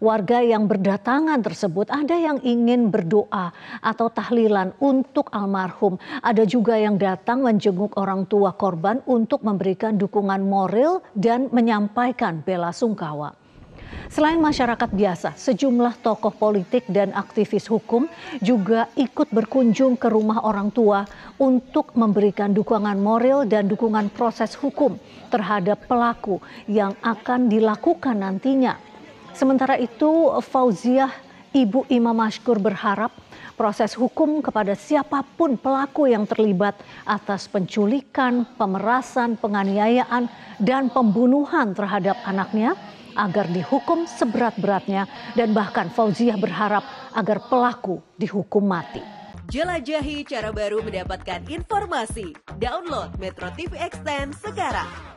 Warga yang berdatangan tersebut ada yang ingin berdoa atau tahlilan untuk almarhum. Ada juga yang datang menjenguk orang tua korban untuk memberikan dukungan moral dan menyampaikan bela sungkawa. Selain masyarakat biasa, sejumlah tokoh politik dan aktivis hukum juga ikut berkunjung ke rumah orang tua untuk memberikan dukungan moral dan dukungan proses hukum terhadap pelaku yang akan dilakukan nantinya Sementara itu, Fauziah Ibu Imam Mashkur berharap proses hukum kepada siapapun pelaku yang terlibat atas penculikan, pemerasan, penganiayaan, dan pembunuhan terhadap anaknya agar dihukum seberat-beratnya dan bahkan Fauziah berharap agar pelaku dihukum mati. Jelajahi cara baru mendapatkan informasi. Download Metro TV Extend sekarang.